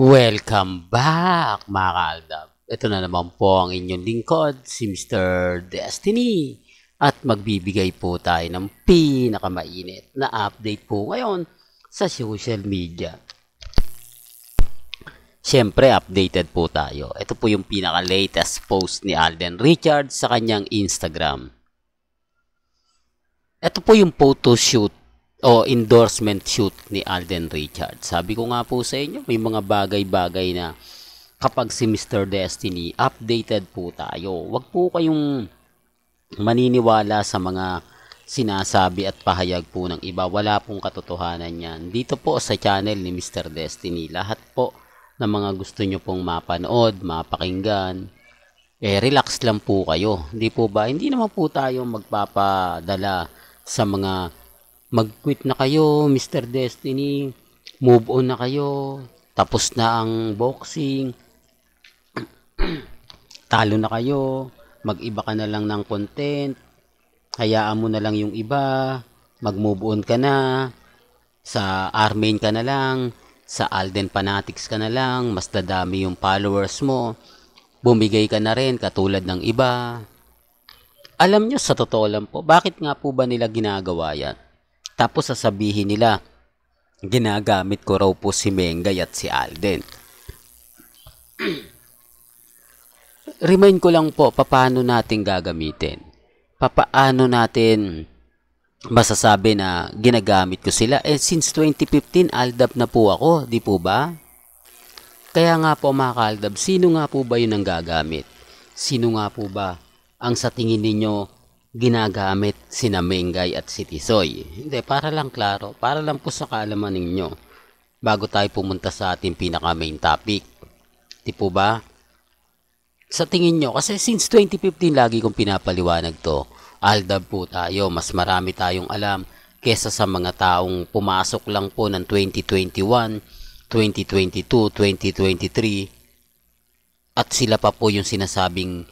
Welcome back mga kaaldab. Ito na naman po ang inyong lingkod, si Mr. Destiny. At magbibigay po tayo ng pinakamainit na update po ngayon sa social media. Siyempre, updated po tayo. Ito po yung pinaka-latest post ni Alden Richard sa kanyang Instagram. Ito po yung photo shoot o endorsement shoot ni Alden Richard. Sabi ko nga po sa inyo, may mga bagay-bagay na kapag si Mr. Destiny, updated po tayo. Huwag po kayong maniniwala sa mga sinasabi at pahayag po ng iba. Wala pong katotohanan yan. Dito po sa channel ni Mr. Destiny, lahat po ng mga gusto nyo pong mapanood, mapakinggan, eh relax lang po kayo. Hindi po ba? Hindi naman po tayo magpapadala sa mga mag-quit na kayo, Mr. Destiny, move on na kayo, tapos na ang boxing, talo na kayo, mag-iba ka na lang ng content, hayaan mo na lang yung iba, mag-move on ka na, sa Armain ka na lang, sa Alden Fanatics ka na lang, mas dadami yung followers mo, bumigay ka na rin katulad ng iba. Alam nyo sa totoo lang po, bakit nga po ba nila ginagawa yan? Tapos sasabihin nila, ginagamit ko raw po si Mengay at si Alden. Remind ko lang po paano natin gagamitin. Papaano natin masasabi na ginagamit ko sila. Eh, since 2015, aldab na po ako, di po ba? Kaya nga po mga kaaldab, sino nga po ba yun ang gagamit? Sino nga po ba ang sa tingin ninyo ginagamit si Namengay at si Tisoy. Hindi, para lang klaro, para lang po sa kaalaman ninyo bago tayo pumunta sa ating pinaka main topic. Di po ba? Sa tingin nyo, kasi since 2015 lagi kong pinapaliwanag to, aldab po tayo, mas marami tayong alam kesa sa mga taong pumasok lang po ng 2021, 2022, 2023 at sila pa po yung sinasabing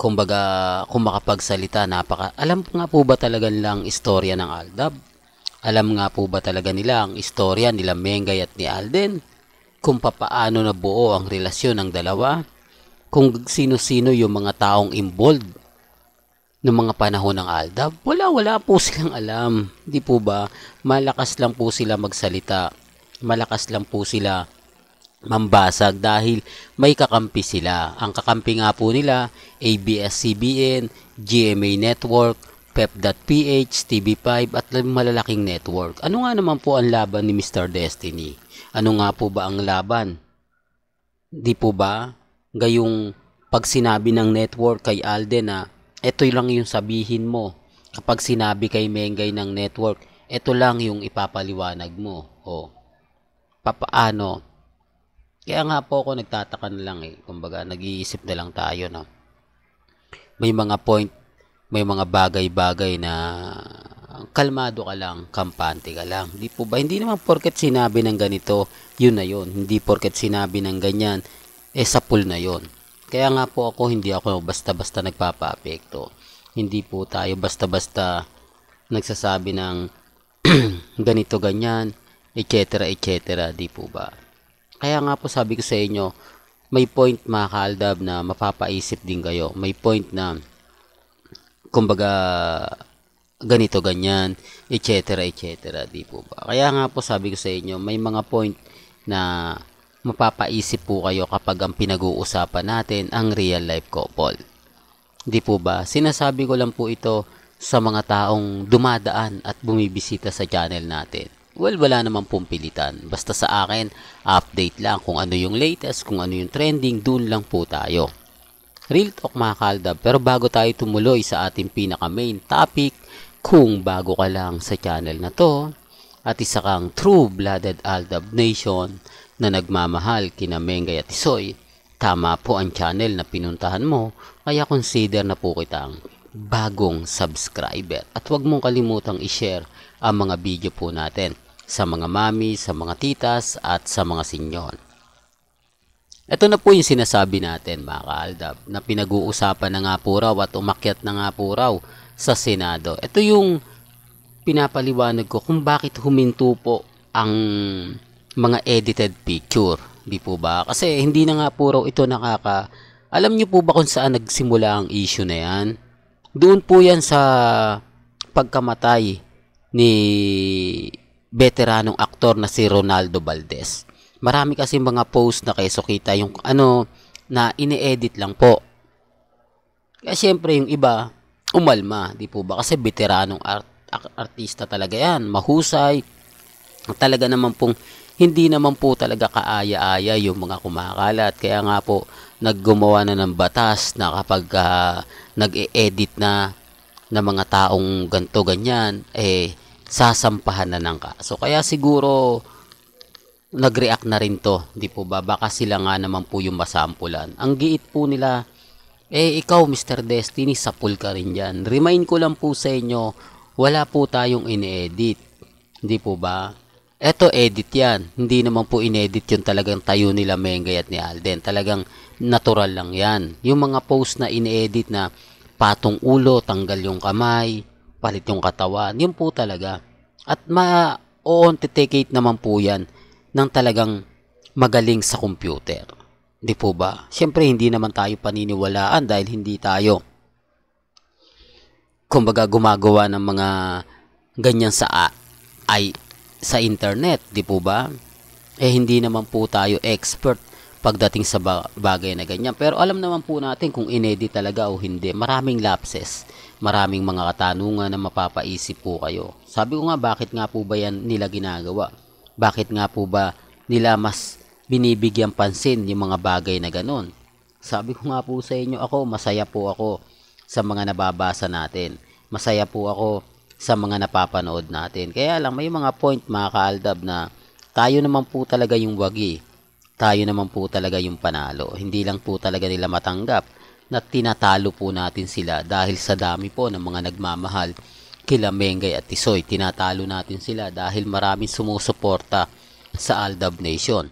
kumbaga kung makapagsalita napaka alam nga po ba talaga lang istorya ng Aldab? Alam nga po ba talaga nila ang istorya nila Mengay at ni Alden? Kung papaano nabuo ang relasyon ng dalawa? Kung sino-sino yung mga taong involved ng mga panahon ng Aldab? Wala, wala po silang alam. Di po ba? Malakas lang po sila magsalita. Malakas lang po sila mambasag dahil may kakampi sila. Ang kakampi nga po nila, ABS-CBN, GMA Network, PEP.PH, TV5 at malalaking network. Ano nga naman po ang laban ni Mr. Destiny? Ano nga po ba ang laban? Di po ba? Gayong pag sinabi ng network kay Alden na ito lang yung sabihin mo. Kapag sinabi kay Mengay ng network, ito lang yung ipapaliwanag mo. O, papaano kaya nga po ako nagtataka na lang eh. Kumbaga, nag-iisip na lang tayo, no? May mga point, may mga bagay-bagay na kalmado ka lang, kampante ka lang. Hindi po ba? Hindi naman porket sinabi ng ganito, yun na yun. Hindi porket sinabi ng ganyan, eh sa sapul na yun. Kaya nga po ako, hindi ako basta-basta nagpapa-apekto. Hindi po tayo basta-basta nagsasabi ng ganito, ganyan, etc. etc. Di po ba? Kaya nga po sabi ko sa inyo, may point mga kaaldab na mapapaisip din kayo. May point na kumbaga ganito ganyan, etc. etc. di po ba? Kaya nga po sabi ko sa inyo, may mga point na mapapaisip po kayo kapag ang pinag-uusapan natin ang real life couple. Di po ba? Sinasabi ko lang po ito sa mga taong dumadaan at bumibisita sa channel natin. Well, wala naman pong pilitan. Basta sa akin, update lang kung ano yung latest, kung ano yung trending, doon lang po tayo. Real talk mga kaldab, pero bago tayo tumuloy sa ating pinaka main topic, kung bago ka lang sa channel na to, at isa kang true-blooded Aldab Nation na nagmamahal kina Mengay at Isoy, tama po ang channel na pinuntahan mo, kaya consider na po kitang bagong subscriber. At huwag mong kalimutang i-share ang mga video po natin sa mga mami, sa mga titas at sa mga sinyon. Ito na po yung sinasabi natin mga kaaldab na pinag-uusapan na nga po raw at umakyat na nga po raw sa Senado. Ito yung pinapaliwanag ko kung bakit huminto po ang mga edited picture. Di po ba? Kasi hindi na nga po raw ito nakaka... Alam niyo po ba kung saan nagsimula ang issue na yan? Doon po yan sa pagkamatay ni veteranong aktor na si Ronaldo Valdez. Marami kasi mga post na kay Sokita yung ano na ini-edit lang po. Kaya syempre yung iba umalma, di po ba? Kasi veteranong art artista talaga yan, mahusay. Talaga naman pong hindi naman po talaga kaaya-aya yung mga kumakalat. Kaya nga po naggumawa na ng batas na kapag uh, ah, nag-edit na na mga taong ganto ganyan, eh, sasampahan na ka. So Kaya siguro, nag-react na rin to. Di po ba? Baka sila nga naman po yung masampulan. Ang giit po nila, eh, ikaw, Mr. Destiny, sa sapul ka rin diyan. Remind ko lang po sa inyo, wala po tayong ini-edit. Hindi po ba? Eto edit yan. Hindi naman po inedit yung talagang tayo nila Mengay at ni Alden. Talagang natural lang yan. Yung mga post na inedit na patong ulo, tanggal yung kamay, palit yung katawan. Yun po talaga. At ma-authenticate naman po yan ng talagang magaling sa computer. Hindi po ba? Siyempre, hindi naman tayo paniniwalaan dahil hindi tayo kumbaga gumagawa ng mga ganyan sa ay sa internet, di po ba? Eh hindi naman po tayo expert pagdating sa bagay na ganyan. Pero alam naman po natin kung inedit talaga o hindi. Maraming lapses, maraming mga katanungan na mapapaisip po kayo. Sabi ko nga, bakit nga po ba yan nila ginagawa? Bakit nga po ba nila mas binibigyan pansin yung mga bagay na ganon? Sabi ko nga po sa inyo, ako masaya po ako sa mga nababasa natin. Masaya po ako sa mga napapanood natin. Kaya lang may mga point mga kaaldab na tayo naman po talaga yung wagi tayo naman po talaga yung panalo. Hindi lang po talaga nila matanggap na tinatalo po natin sila dahil sa dami po ng mga nagmamahal kila Mengay at Tisoy. Tinatalo natin sila dahil maraming sumusuporta sa Aldab Nation.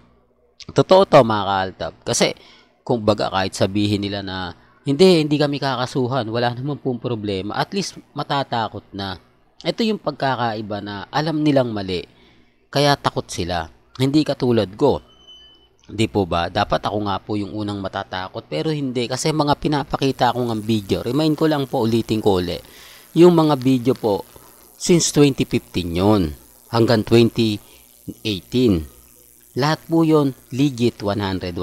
Totoo to mga ka-Aldab. Kasi kung baga kahit sabihin nila na hindi, hindi kami kakasuhan, wala naman pong problema, at least matatakot na. Ito yung pagkakaiba na alam nilang mali, kaya takot sila. Hindi katulad ko Di po ba? Dapat ako nga po yung unang matatakot pero hindi kasi mga pinapakita ko ng video. Remind ko lang po ulitin ko ulit. Yung mga video po since 2015 yon hanggang 2018. Lahat po yon legit 101%.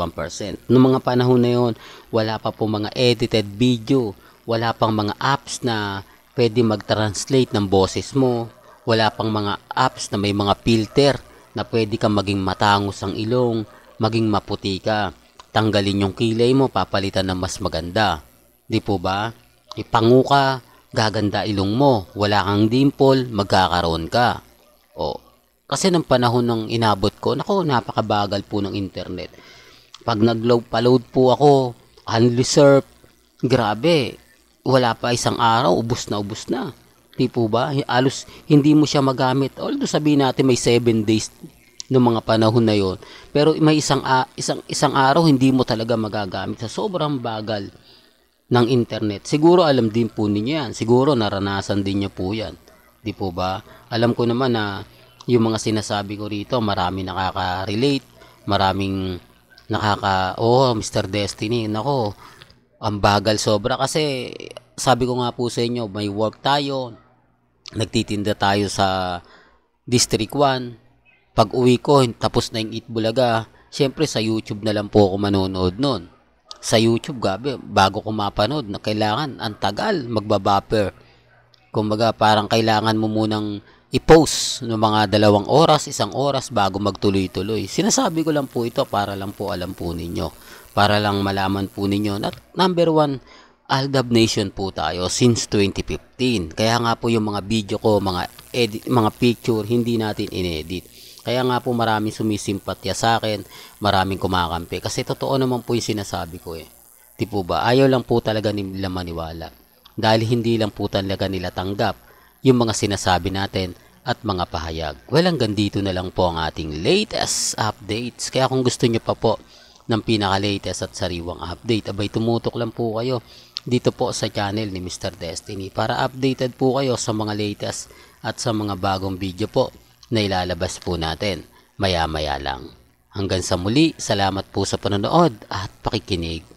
Noong mga panahon na yon, wala pa po mga edited video, wala pang mga apps na pwede mag-translate ng boses mo, wala pang mga apps na may mga filter na pwede kang maging matangos ang ilong, maging maputi ka. Tanggalin yung kilay mo, papalitan ng mas maganda. Di po ba? Ipangu ka, gaganda ilong mo, wala kang dimple, magkakaroon ka. O, kasi ng panahon ng inabot ko, nako, napakabagal po ng internet. Pag nag-load pa-load po ako, only surf, grabe, wala pa isang araw, ubus na ubus na. Di po ba? Alos, hindi mo siya magamit. Although sabihin natin may 7 days ng mga panahon na yon. Pero may isang isang isang araw hindi mo talaga magagamit sa sobrang bagal ng internet. Siguro alam din po ninyo yan. Siguro naranasan din niya po yan. Di po ba? Alam ko naman na yung mga sinasabi ko rito, marami nakaka-relate, maraming nakaka, oh, Mr. Destiny, nako, ang bagal sobra kasi sabi ko nga po sa inyo, may work tayo, nagtitinda tayo sa District 1, pag uwi ko, tapos na yung Eat Bulaga, syempre sa YouTube na lang po ako manonood noon. Sa YouTube, gabi, bago ko mapanood, na kailangan, ang tagal, magbabuffer. Kumbaga, parang kailangan mo munang i-post ng mga dalawang oras, isang oras bago magtuloy-tuloy. Sinasabi ko lang po ito para lang po alam po ninyo. Para lang malaman po ninyo. At number one, Aldab Nation po tayo since 2015. Kaya nga po yung mga video ko, mga edit, mga picture, hindi natin inedit. Kaya nga po maraming sumisimpatya sa akin, maraming kumakampi. Kasi totoo naman po yung sinasabi ko eh. Di po ba? Ayaw lang po talaga nila maniwala. Dahil hindi lang po talaga nila tanggap yung mga sinasabi natin at mga pahayag. Well, hanggang dito na lang po ang ating latest updates. Kaya kung gusto nyo pa po ng pinaka-latest at sariwang update, abay tumutok lang po kayo dito po sa channel ni Mr. Destiny para updated po kayo sa mga latest at sa mga bagong video po na ilalabas po natin maya-maya lang. Hanggang sa muli, salamat po sa panonood at pakikinig.